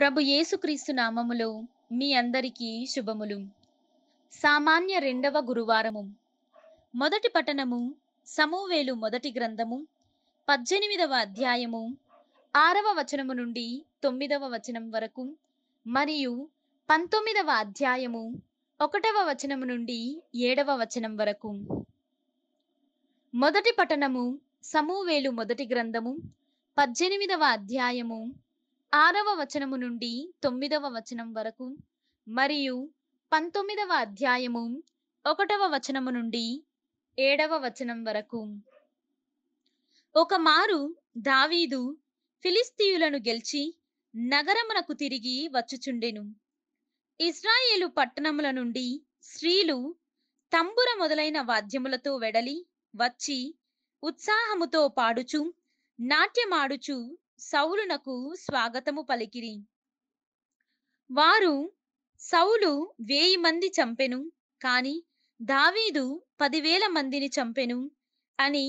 ప్రభు యేసుక్రీస్తు నామములో మీ అందరికీ శుభములు సామాన్య రెండవ గురువారము మొదటి పట్టణము సమూవేలు మొదటి గ్రంథము పద్దెనిమిదవ అధ్యాయము ఆరవ వచనము నుండి తొమ్మిదవ వచనం వరకు మరియు పంతొమ్మిదవ అధ్యాయము ఒకటవ వచనము నుండి ఏడవ వచనం వరకు మొదటి పట్టణము సమూవేలు మొదటి గ్రంథము పద్దెనిమిదవ అధ్యాయము ఆరవ వచనము నుండి తొమ్మిదవ వచనం వరకు మరియు పంతొమ్మిదవ అధ్యాయము ఒకటవ వచనము నుండి ఏడవ వచనం వరకు ఒకమారు దావీదు ఫిలిస్తీయులను గెలిచి నగరమునకు తిరిగి వచ్చుచుండెను ఇస్రాయేలు పట్టణముల నుండి స్త్రీలు తంబుర మొదలైన వాద్యములతో వెడలి వచ్చి ఉత్సాహముతో పాడుచు నాట్యమాడుచు సౌలునకు స్వాగతము పలికిరి వారు సౌలు వేయి మంది చంపెను కాని దావీదు పదివేల మందిని చంపెను అని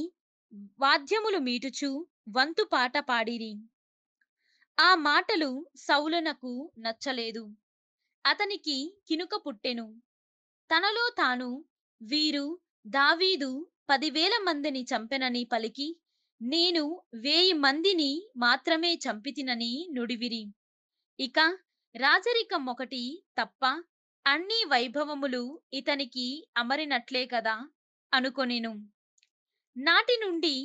వాద్యములు మీటుచు వంతు పాట పాడిరి ఆ మాటలు సౌలునకు నచ్చలేదు అతనికి కినుక పుట్టెను తనలో తాను వీరు దావీదు పదివేల మందిని చంపెనని పలికి నేను వేయి మందిని మాత్రమే చంపితినని నుడివిరి ఇక రాజరికం ఒకటి తప్ప అన్ని వైభవములు ఇతనికి అమరినట్లే కదా అనుకొనిను నాటి నుండి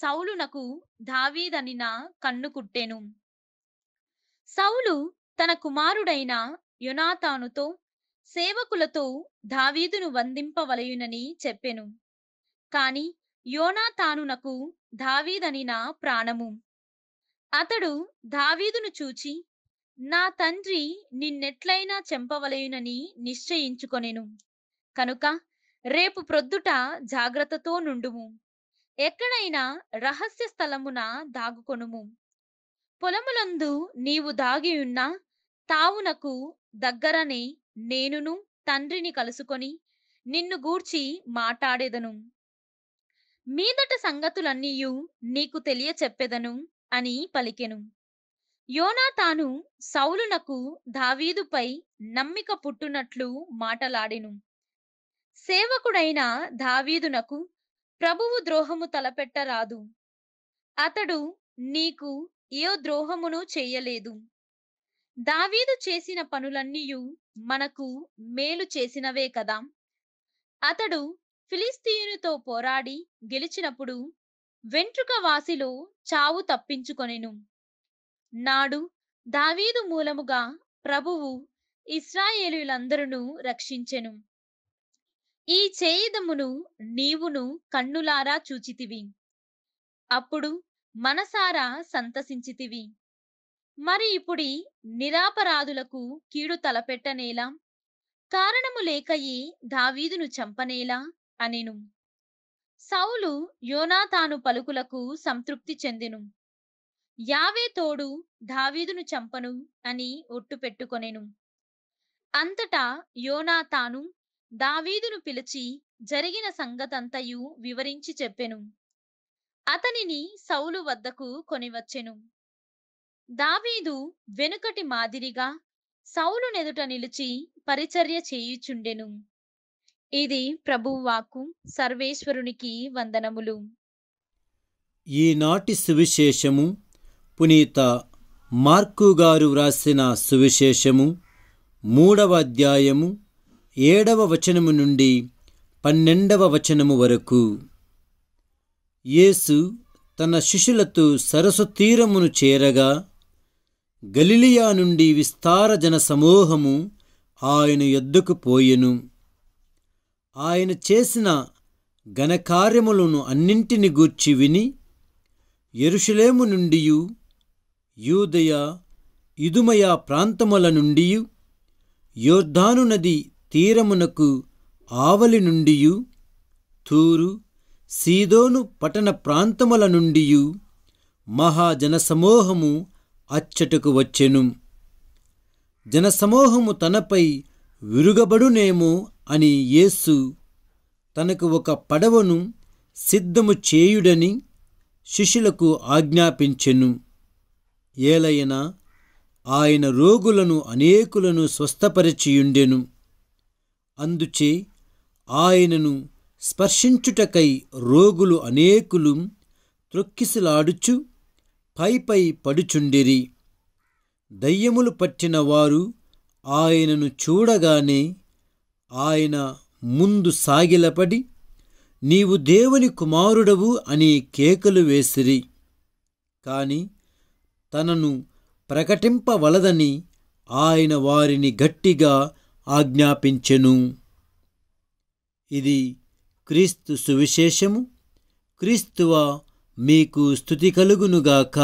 సౌలునకు దావీదని నా కన్ను కుట్టెను సౌలు తన కుమారుడైన యునాతానుతో సేవకులతో దావీదును వందింపవలయునని చెప్పెను కాని యోనాతానునకు దావీదని నా ప్రాణము అతడు దావీదును చూచి నా తండ్రి నిన్నెట్లయినా చెంపవలయునని నిశ్చయించుకొనెను కనుక రేపు ప్రొద్దుట జాగ్రత్తతో నుండుము ఎక్కడైనా రహస్య స్థలమున దాగుకొనుము పొలములందు నీవు దాగియున్నా తావునకు దగ్గరనే నేనును తండ్రిని కలుసుకొని నిన్ను గూర్చి మాటాడెదను మీదట సంగతులన్నీయు నీకు తెలియ చెప్పెదను అని పలికెను యోనా తాను సౌలునకు దావీదుపై నమ్మిక పుట్టునట్లు మాటలాడెను సేవకుడైన దావీదునకు ప్రభువు ద్రోహము తలపెట్టరాదు అతడు నీకు ఏ ద్రోహమును చేయలేదు దావీదు చేసిన పనులన్నీయు మనకు మేలు చేసినవే కదా అతడు ఫిలిస్తీనుతో పోరాడి గెలిచినప్పుడు వెంట్రుక వాసిలో చావు తప్పించుకొనెను నాడు దావీదు మూలముగా ప్రభువు ఇస్రాయేలులందరూ రక్షించెను ఈ చేయుదమును నీవును కన్నులారా చూచితివి అప్పుడు మనసారా సంతసించితివి మరి ఇప్పుడి నిరాపరాధులకు కీడు తలపెట్టనేలా కారణము లేకయి దావీదును చంపనేలా అనెను సౌలు యోనాతాను పలుకులకు సంతృప్తి చెందెను యావే తోడు దావీదును చంపను అని ఒట్టు పెట్టుకొనెను అంతటా యోనాతాను దావీదును పిలిచి జరిగిన సంగతంతయు వివరించి చెప్పెను అతనిని సౌలు వద్దకు కొనివచ్చెను దావీదు వెనుకటి మాదిరిగా నెదుట నిలిచి పరిచర్య చేయుచుండెను ఇది ప్రభువాకు సర్వేశ్వరునికి వందనములు ఈనాటి సువిశేషము పునీత మార్కు గారు వ్రాసిన సువిశేషము మూడవ అధ్యాయము ఏడవ వచనము నుండి పన్నెండవ వచనము వరకు యేసు తన శిష్యులతో సరస్సు తీరమును చేరగా గలిలియా నుండి విస్తార జన సమూహము ఆయన ఎద్దుకు పోయెను ఆయన చేసిన ఘనకార్యములను అన్నింటిని గూర్చి విని ఎరుషులేము నుండి యూదయ ఇదుమయ ప్రాంతముల నుండి యోర్ధాను నది తీరమునకు ఆవలి నుండి తూరు సీదోను పట్టణ ప్రాంతముల నుండి మహాజనసమూహము అచ్చటకు వచ్చెను జనసమూహము తనపై విరుగబడునేమో అని యేసు తనకు ఒక పడవను సిద్ధము చేయుడని శిష్యులకు ఆజ్ఞాపించెను ఏలైనా ఆయన రోగులను అనేకులను స్వస్థపరిచియుండెను అందుచే ఆయనను స్పర్శించుటకై రోగులు అనేకులు త్రొక్కిసలాడుచు పైపై పడుచుండిరి దయ్యములు పట్టిన వారు ఆయనను చూడగానే ఆయన ముందు సాగిలపడి నీవు దేవుని కుమారుడవు అని కేకలు వేసిరి కాని తనను ప్రకటింపవలదని ఆయన వారిని గట్టిగా ఆజ్ఞాపించెను ఇది క్రీస్తు సువిశేషము క్రీస్తువ మీకు స్థుతి కలుగునుగాక